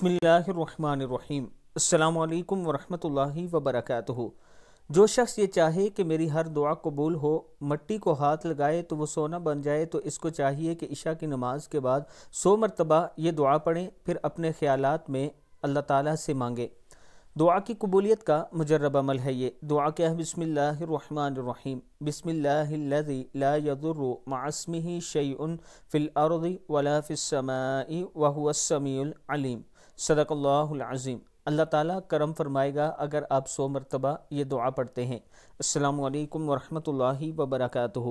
بسم اللہ الرحمن الرحیم السلام علیکم ورحمۃ اللہ وبرکاتہ جو شخص یہ چاہے کہ میری ہر دعا قبول ہو مٹی کو ہاتھ لگائے تو وہ سونا بن جائے تو اس کو چاہیے کہ عشاء کی نماز کے بعد سو مرتبہ یہ دعا پڑھیں پھر اپنے خیالات میں اللہ تعالیٰ سے مانگے دعا کی قبولیت کا مجرب عمل ہے یہ دعا کیا ہے بسم اللہ الرحمن الرحیم بسم اللہ لا الارض ولا فی السماء وهو السميع العلیم صدق اللہ العظیم اللہ تعالیٰ کرم فرمائے گا اگر آپ سو مرتبہ یہ دعا پڑھتے ہیں السلام علیکم ورحمۃ اللہ وبرکاتہ